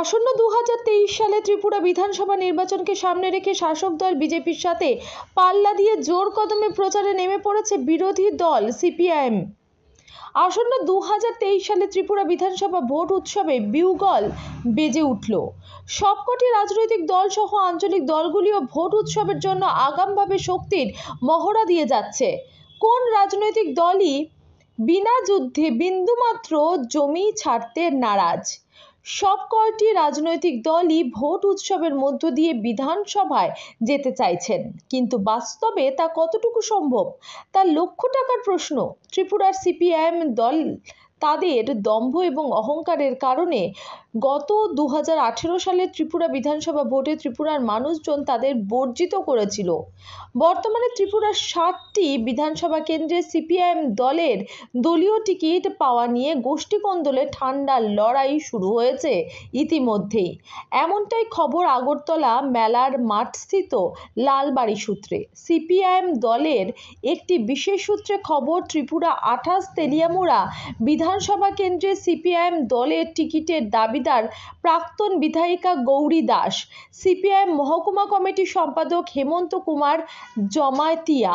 আসন্ন দু সালে ত্রিপুরা বিধানসভা নির্বাচনকে সামনে রেখে শাসক দল বিজেপির সাথে পাল্লা দিয়ে জোর কদমে প্রচারে নেমে পড়েছে বিরোধী দল সিপিআইএম আসন্ন দু সালে ত্রিপুরা বিধানসভা ভোট উৎসবে বিউগল বেজে উঠল সবকটি রাজনৈতিক দল সহ আঞ্চলিক দলগুলিও ভোট উৎসবের জন্য আগামভাবে শক্তির মহড়া দিয়ে যাচ্ছে কোন রাজনৈতিক দলই বিনা যুদ্ধে বিন্দুমাত্র জমি ছাড়তে নারাজ সব কয়টি রাজনৈতিক দলই ভোট উৎসবের মধ্য দিয়ে বিধানসভায় যেতে চাইছেন কিন্তু বাস্তবে তা কতটুকু সম্ভব তা লক্ষ টাকার প্রশ্ন ত্রিপুরার সিপিআইএম দল তাদের দম্ভ এবং অহংকারের কারণে গত দু সালে ত্রিপুরা বিধানসভা ভোটে ত্রিপুরার মানুষজন তাদের বর্জিত করেছিল বর্তমানে ত্রিপুরার সাতটি বিধানসভা কেন্দ্রে সিপিআইএম দলের দলীয় টিকিট পাওয়া নিয়ে গোষ্ঠীকন্দলে ঠান্ডা লড়াই শুরু হয়েছে ইতিমধ্যেই এমনটাই খবর আগরতলা মেলার মাঠস্থিত লালবাড়ি সূত্রে সিপিআইএম দলের একটি বিশেষ সূত্রে খবর ত্রিপুরা আঠাশ তেলিয়ামুড়া বিধানসভা কেন্দ্রে সিপিআইএম দলের টিকিটের দাবি হায়দার প্রাক্তন বিধায়িকা গৌরী দাস সিপিআইএম মহকুমা কমিটির সম্পাদক হেমন্ত কুমার জমাতিয়া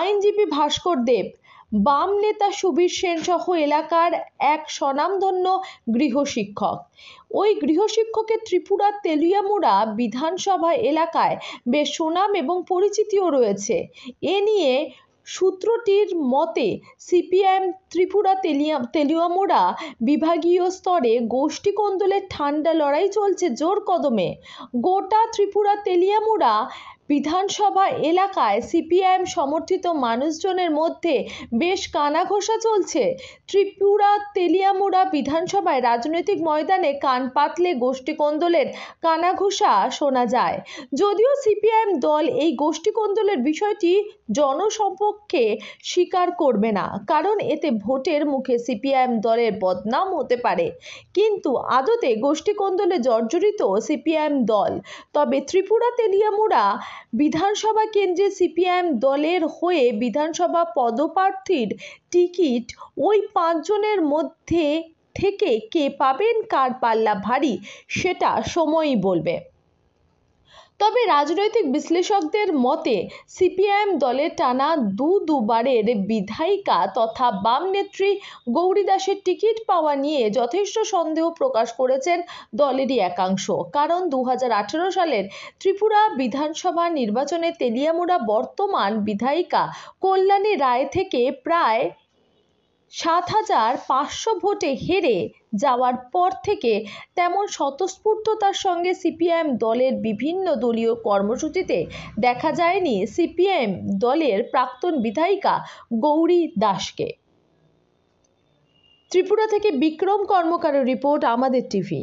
আইনজীবী ভাস্কর দেব বাম নেতা সুবীর সেন সহ এলাকার এক স্বনামধন্য গৃহশিক্ষক ওই গৃহশিক্ষকের ত্রিপুরার তেলিয়ামুড়া বিধানসভা এলাকায় বেশ সুনাম এবং পরিচিতিও রয়েছে এ নিয়ে সূত্রটির মতে সিপিএম ত্রিপুরা তেলিয়া তেলিয়ামোড়া বিভাগীয় স্তরে গোষ্ঠী কোন্দলের ঠান্ডা লড়াই চলছে জোর কদমে গোটা ত্রিপুরা তেলিয়ামোড়া বিধানসভা এলাকায় সিপিআইএম সমর্থিত মানুষজনের মধ্যে বেশ কানাঘোষা চলছে ত্রিপুরা তেলিয়ামুড়া বিধানসভায় রাজনৈতিক ময়দানে কান পাতলে গোষ্ঠীকন্দলের কানাঘোষা শোনা যায় যদিও সিপিআইএম দল এই গোষ্ঠীকন্দলের বিষয়টি জনসম্পক্ষে স্বীকার করবে না কারণ এতে ভোটের মুখে সিপিআইএম দলের বদনাম হতে পারে কিন্তু আদতে গোষ্ঠীকন্দলে জর্জরিত সিপিআইএম দল তবে ত্রিপুরা তেলিয়ামুড়া বিধানসভা কেন্দ্রে সিপিআইএম দলের হয়ে বিধানসভা পদপ্রার্থীর টিকিট ওই পাঁচজনের মধ্যে থেকে কে পাবেন কার পাল্লা ভারী সেটা সময়ই বলবে তবে রাজনৈতিক বিশ্লেষকদের মতে সিপিআইএম দলের টানা দু দুবারের বিধায়িকা তথা বাম নেত্রী গৌরী দাসের টিকিট পাওয়া নিয়ে যথেষ্ট সন্দেহ প্রকাশ করেছেন দলেরই একাংশ কারণ দু সালের ত্রিপুরা বিধানসভা নির্বাচনে তেলিয়ামুড়া বর্তমান বিধায়িকা কল্যাণী রায় থেকে প্রায় সাত হাজার পাঁচশো ভোটে হেরে যাওয়ার পর থেকে তেমন স্বতঃস্ফূর্ততার সঙ্গে সিপিআইএম দলের বিভিন্ন দলীয় কর্মসূচিতে দেখা যায়নি সিপিআইএম দলের প্রাক্তন বিধায়িকা গৌরী দাসকে ত্রিপুরা থেকে বিক্রম কর্মকারের রিপোর্ট আমাদের টিভি